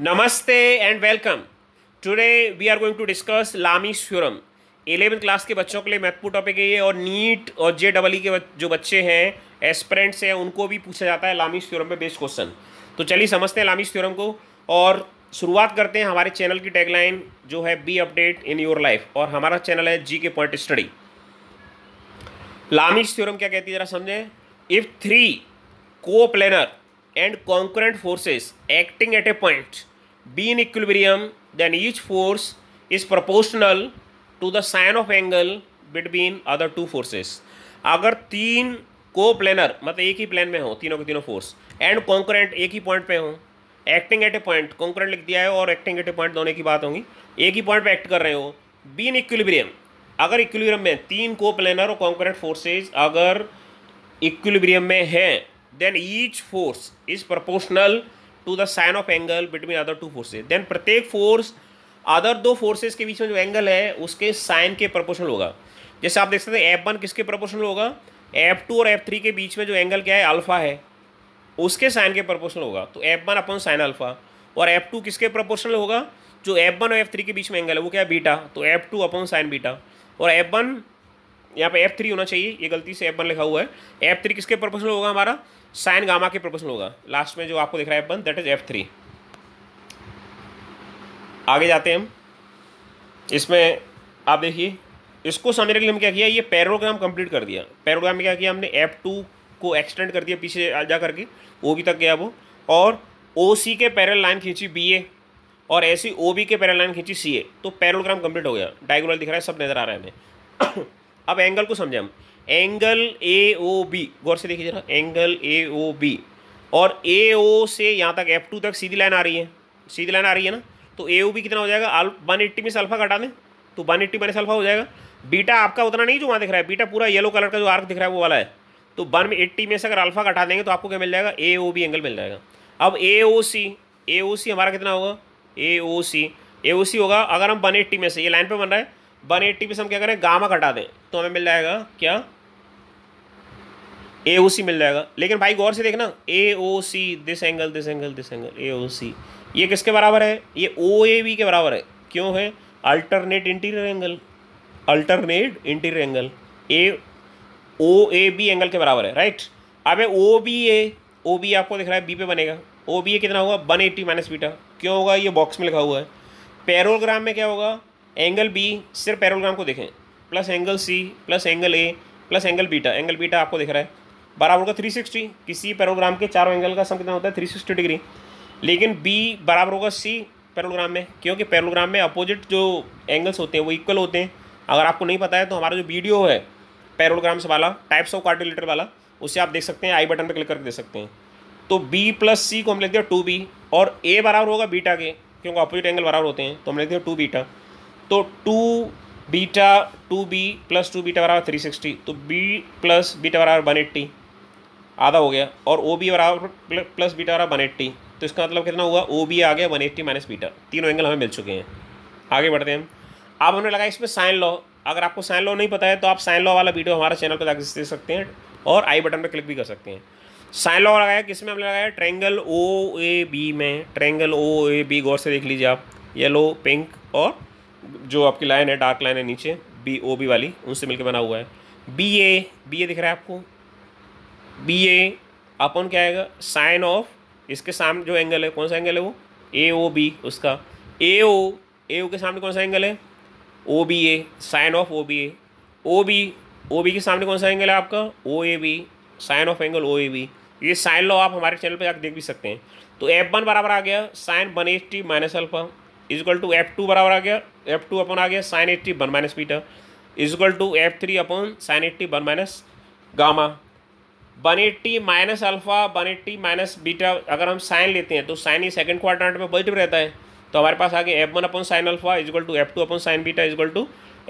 नमस्ते and welcome today we are going to discuss Lami theorem eleven class के बच्चों के लिए महत्वपूर्ण टॉपिक है ये और नीट और जे डबल के जो बच्चे हैं एस्परेंट्स हैं उनको भी पूछा जाता है लामी थ्योरम पे बेस्ट क्वेश्चन तो चलिए समझते हैं लामी थ्योरम को और शुरुआत करते हैं हमारे चैनल की टैगलाइन जो है be update in your life और हमारा चैनल है जी के पॉइंट स्टडी लामी थ्योरम क्या कहती है ज़रा समझें if three coplanar and concurrent forces acting at a point be in equilibrium, then each force is proportional to the sine of angle between other two forces. अगर तीन को planar मतलब एक ही प्लेन में हो तीनों के तीनों फोर्स एंड कॉन्करेंट एक ही पॉइंट पे हो acting at a point concurrent लिख दिया है और एक्टिंग एट ए पॉइंट दोनों की बात होगी एक ही पॉइंट पे एक्ट कर रहे हो बी इन इक्विलिब्रियम अगर इक्विलिब्रियम में तीन को प्लेनर और कॉन्करेंट फोर्सेज अगर इक्विलिब्रियम में हैं then each force is proportional to the sine of angle between other two forces then प्रत्येक फोर्स अदर दो फोर्सेज के बीच में जो एंगल है उसके साइन के प्रपोर्शनल होगा जैसे आप देख सकते हैं एफ वन किसके प्रपोर्शनल होगा एफ टू और एफ थ्री के बीच में जो एंगल क्या है अल्फ़ा है उसके साइन के प्रपोर्शनल होगा तो एफ वन अपन साइन अल्फ़ा और एफ टू किसके प्रपोर्शनल होगा जो एफ वन और एफ थ्री के बीच में एंगल है वो क्या है बीटा तो एफ टू अपन साइन बीटा और एफ वन यहाँ पे एफ थ्री होना चाहिए ये गलती से एफ वन लिखा हुआ है एफ थ्री किसके प्रोपोर्शनल होगा हमारा साइन गामा के प्रोपोर्शनल होगा लास्ट में जो आपको दिख रहा है F one that is F three आगे जाते हैं हम इसमें आप देखिए इसको समझने के लिए हम क्या किया ये पैरोग्राम कंप्लीट कर दिया पैरोग्राम में क्या किया हमने एफ टू को एक्सटेंड कर दिया पीछे जा करके ओ बी तक गया वो और ओ सी के पैरल लाइन खींची बी ए और ऐसी ओ बी के पैरल लाइन खींची सी ए तो पैरोग्राम कंप्लीट हो गया डायगोनल दिख रहा है सब नज़र आ रहा है हमें अब एंगल को समझें हम एंगल ए ओ बी गौर से देखिए जरा एंगल ए ओ बी और ए ओ से यहाँ तक एफ टू तक सीधी लाइन आ रही है सीधी लाइन आ रही है ना तो ए ओ बी कितना हो जाएगा वन एट्टी में से घटा दें तो वन एट्टी माइनस अल्फा हो जाएगा बीटा आपका उतना नहीं जो वहाँ दिख रहा है बीटा पूरा येलो कलर का जो आर्क दिख रहा है वो वाला है तो वन में एट्टी में से अगर अल्फा घटा देंगे तो आपको क्या मिल जाएगा ए ओ बी एंगल मिल जाएगा अब ए ओ सी ए ओ सी हमारा कितना होगा ए ओ सी ए ओ सी होगा अगर हम वन एट्टी में से ये लाइन पर बन रहा है वन एट्टी पे से हम क्या करें गामा घटा दें तो हमें मिल जाएगा क्या ए ओ सी मिल जाएगा लेकिन भाई गौर से देखना A O C this angle this angle this angle A O C ये किसके बराबर है ये ओ ए बी के बराबर है क्यों है alternate interior angle alternate interior angle A O A B angle के बराबर है राइट अब ओ बी ए ओ बी आपको दिख रहा है बी पे बनेगा ओ बी ए कितना होगा वन एट्टी माइनस बीटा क्यों होगा ये बॉक्स में लिखा हुआ है पैरोग्राम में क्या होगा एंगल बी सिर्फ पैरोग्राम को देखें plus angle C plus angle A plus angle beta angle beta आपको दिख रहा है बराबर होगा 360 किसी पैरोग्राम के चारों एंगल का सम कितना होता है 360 डिग्री लेकिन बी बराबर होगा सी पैरोग्राम में क्योंकि पैरोग्राम में अपोजिट जो एंगल्स होते हैं वो इक्वल होते हैं अगर आपको नहीं पता है तो हमारा जो वीडियो है पैरोग्राम्स वाला टाइप्स ऑफ कार्डिलेटर वाला उसे आप देख सकते हैं आई बटन पर क्लिक करके देख सकते हैं तो बी प्लस सी को हम लेते हैं टू बी और ए बराबर होगा बीटा के क्योंकि अपोजिट एंगल बराबर होते हैं तो हम लेते हैं टू बीटा तो two beta two B plus two beta बराबर थ्री सिक्सटी तो बी प्लस बीटा बराबर वन एट्टी आधा हो गया और ओ बी बराबर प्लस बीटा बराबर वन एट्टी तो इसका मतलब कितना हुआ ओ बी आ गया वन एट्टी माइनस बीटा तीनों एंगल हमें मिल चुके हैं आगे बढ़ते हैं अब आप हमने लगा इसमें साइन लॉ अगर आपको साइन लॉ नहीं पता है तो आप साइन लॉ वाला वीडियो हमारे चैनल पर जाकर दे सकते हैं और आई बटन पर क्लिक भी कर सकते हैं साइन लॉ लगाया किसमें हमने लगाया ट्रैंगल ओ ए बी में ट्रैंगल ओ ए बी गौर से देख लीजिए आप येलो पिंक और जो आपकी लाइन है डार्क लाइन है नीचे बी ओ बी वाली उनसे मिलकर बना हुआ है बी ए बी ए दिख रहा है आपको बी ए अपन क्या आएगा साइन ऑफ इसके सामने जो एंगल है कौन सा एंगल है वो ए ओ बी उसका ए ओ ए ओ के सामने कौन सा एंगल है O B A sine of O B A O B O B के सामने कौन सा एंगल है आपका O A B sine of angle O A B ये साइन लो आप हमारे चैनल पर आप देख भी सकते हैं तो एफ वन बराबर आ गया sine one H T minus alpha is equal to F two बराबर आ गया एफ टू अपन आ गया sine eighty one minus beta is equal to F three upon sine eighty one minus gamma one eighty minus alpha one eighty minus beta अगर हम sine लेते हैं तो साइन ही सेकंड क्वार्टर में पॉजिटिव रहता है तो हमारे पास आगे F one upon sine alpha is equal to F two upon sine beta is equal to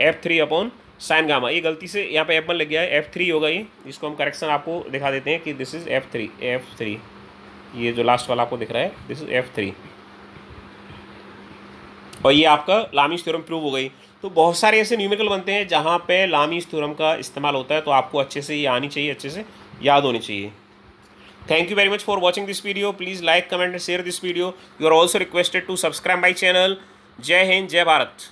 F three upon sine gamma ये गलती से यहाँ पे एफ वन लग गया है एफ थ्री होगा ये इसको हम करेक्शन आपको दिखा देते हैं कि this is F three F three ये जो लास्ट वाला आपको दिख रहा है दिस इज़ एफ थ्री और ये आपका लामी स्थूरम प्रूव हो गई तो बहुत सारे ऐसे न्यूमिकल बनते हैं जहाँ पे लामी स्थूरम का इस्तेमाल होता है तो आपको अच्छे से ये आनी चाहिए अच्छे से याद होनी चाहिए thank you very much for watching this video please like comment share this video you are also requested to subscribe my channel जय हिंद जय भारत